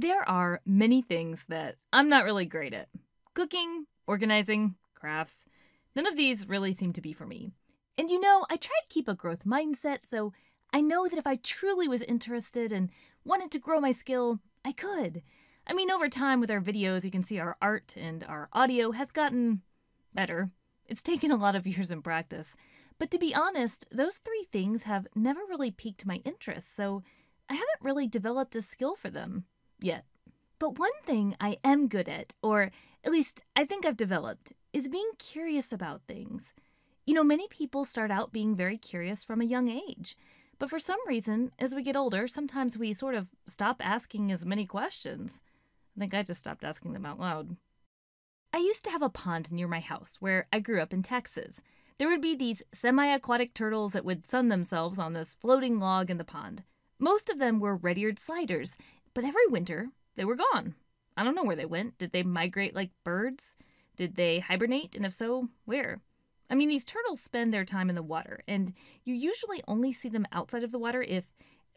There are many things that I'm not really great at cooking, organizing, crafts. None of these really seem to be for me. And you know, I try to keep a growth mindset, so I know that if I truly was interested and wanted to grow my skill, I could. I mean, over time with our videos, you can see our art and our audio has gotten better. It's taken a lot of years and practice. But to be honest, those three things have never really piqued my interest, so I haven't really developed a skill for them yet. But one thing I am good at, or at least I think I've developed, is being curious about things. You know, many people start out being very curious from a young age, but for some reason, as we get older, sometimes we sort of stop asking as many questions. I think I just stopped asking them out loud. I used to have a pond near my house where I grew up in Texas. There would be these semi aquatic turtles that would sun themselves on this floating log in the pond. Most of them were red eared sliders, but every winter, they were gone. I don't know where they went. Did they migrate like birds? Did they hibernate? And if so, where? I mean, these turtles spend their time in the water, and you usually only see them outside of the water if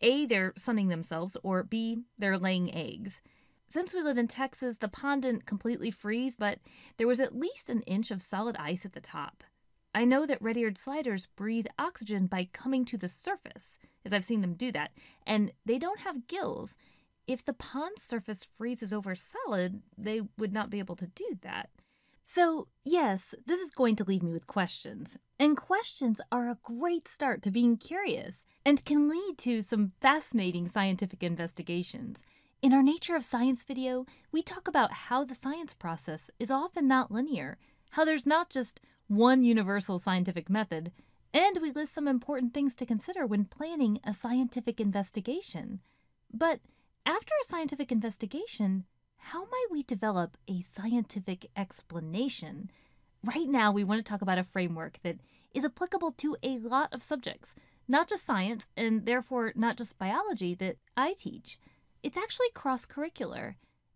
A, they're sunning themselves, or B, they're laying eggs. Since we live in Texas, the pond didn't completely freeze, but there was at least an inch of solid ice at the top. I know that red eared sliders breathe oxygen by coming to the surface, as I've seen them do that, and they don't have gills, if the pond surface freezes over solid, they would not be able to do that. So, yes, this is going to leave me with questions. And questions are a great start to being curious and can lead to some fascinating scientific investigations. In our Nature of Science video, we talk about how the science process is often not linear, how there's not just one universal scientific method, and we list some important things to consider when planning a scientific investigation. But after a scientific investigation, how might we develop a scientific explanation? Right now, we want to talk about a framework that is applicable to a lot of subjects, not just science, and therefore not just biology that I teach. It's actually cross curricular,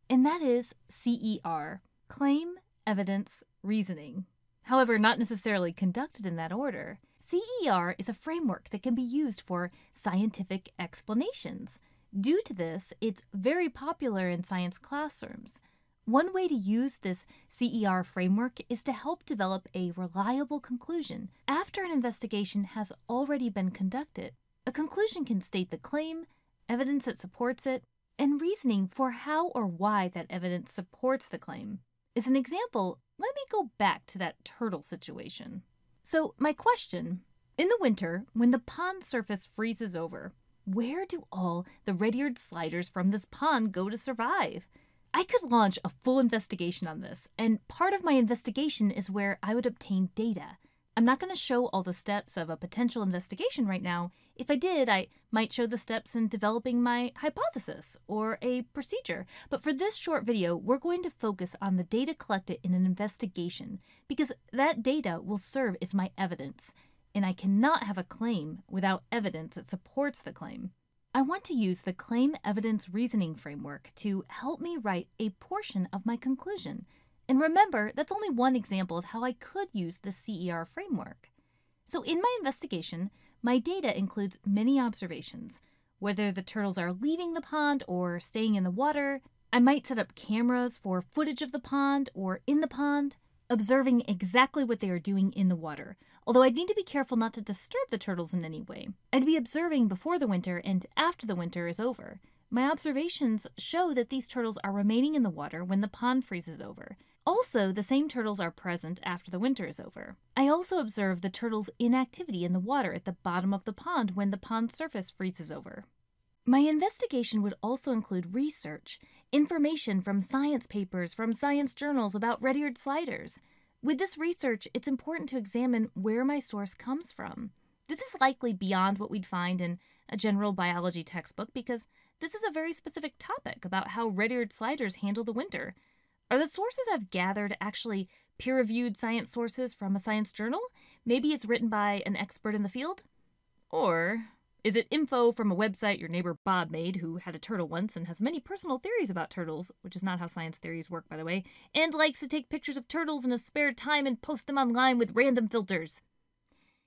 and that is CER Claim, Evidence, Reasoning. However, not necessarily conducted in that order. CER is a framework that can be used for scientific explanations. Due to this, it's very popular in science classrooms. One way to use this CER framework is to help develop a reliable conclusion after an investigation has already been conducted. A conclusion can state the claim, evidence that supports it, and reasoning for how or why that evidence supports the claim. As an example, let me go back to that turtle situation. So, my question in the winter, when the pond surface freezes over, where do all the red eared sliders from this pond go to survive? I could launch a full investigation on this, and part of my investigation is where I would obtain data. I'm not going to show all the steps of a potential investigation right now. If I did, I might show the steps in developing my hypothesis or a procedure. But for this short video, we're going to focus on the data collected in an investigation because that data will serve as my evidence and I cannot have a claim without evidence that supports the claim. I want to use the claim evidence reasoning framework to help me write a portion of my conclusion. And remember, that's only one example of how I could use the CER framework. So, in my investigation, my data includes many observations, whether the turtles are leaving the pond or staying in the water. I might set up cameras for footage of the pond or in the pond observing exactly what they are doing in the water, although I'd need to be careful not to disturb the turtles in any way. I'd be observing before the winter and after the winter is over. My observations show that these turtles are remaining in the water when the pond freezes over. Also, the same turtles are present after the winter is over. I also observe the turtles' inactivity in the water at the bottom of the pond when the pond surface freezes over. My investigation would also include research information from science papers, from science journals about red eared sliders. With this research, it's important to examine where my source comes from. This is likely beyond what we'd find in a general biology textbook because this is a very specific topic about how red eared sliders handle the winter. Are the sources I've gathered actually peer reviewed science sources from a science journal? Maybe it's written by an expert in the field? Or is it info from a website your neighbor Bob made, who had a turtle once and has many personal theories about turtles, which is not how science theories work, by the way, and likes to take pictures of turtles in his spare time and post them online with random filters?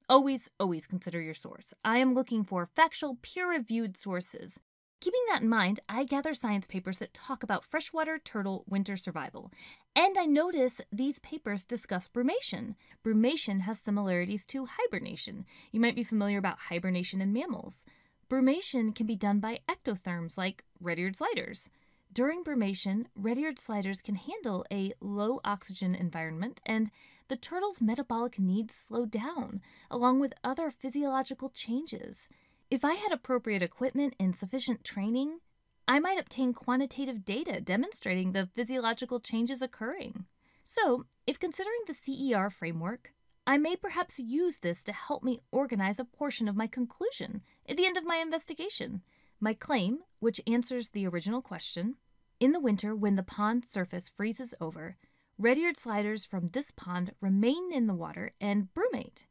Always, always consider your source. I am looking for factual, peer reviewed sources. Keeping that in mind, I gather science papers that talk about freshwater turtle winter survival. And I notice these papers discuss brumation. Brumation has similarities to hibernation. You might be familiar about hibernation in mammals. Brumation can be done by ectotherms like red eared sliders. During brumation, red eared sliders can handle a low oxygen environment, and the turtle's metabolic needs slow down, along with other physiological changes. If I had appropriate equipment and sufficient training, I might obtain quantitative data demonstrating the physiological changes occurring. So, if considering the CER framework, I may perhaps use this to help me organize a portion of my conclusion at the end of my investigation. My claim, which answers the original question In the winter, when the pond surface freezes over, red eared sliders from this pond remain in the water and brumate.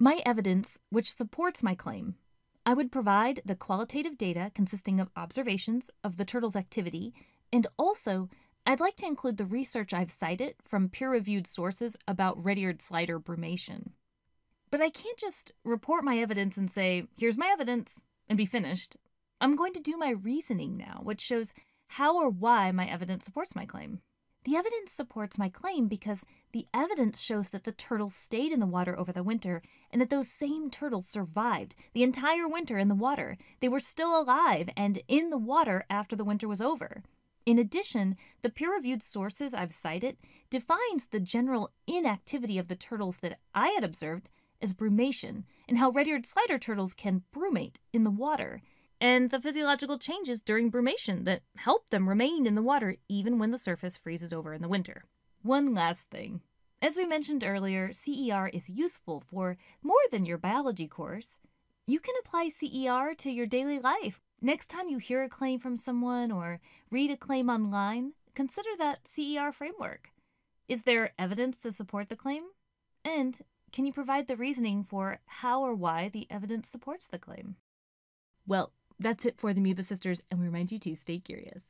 My evidence, which supports my claim, I would provide the qualitative data consisting of observations of the turtle's activity, and also I'd like to include the research I've cited from peer reviewed sources about red eared slider brumation. But I can't just report my evidence and say, here's my evidence, and be finished. I'm going to do my reasoning now, which shows how or why my evidence supports my claim. The evidence supports my claim because the evidence shows that the turtles stayed in the water over the winter and that those same turtles survived the entire winter in the water. They were still alive and in the water after the winter was over. In addition, the peer-reviewed sources I've cited defines the general inactivity of the turtles that I had observed as brumation and how red-eared slider turtles can brumate in the water and the physiological changes during brumation that help them remain in the water even when the surface freezes over in the winter. One last thing. As we mentioned earlier, CER is useful for more than your biology course. You can apply CER to your daily life. Next time you hear a claim from someone or read a claim online, consider that CER framework. Is there evidence to support the claim? And can you provide the reasoning for how or why the evidence supports the claim? Well, that's it for the Amoeba Sisters, and we remind you to stay curious.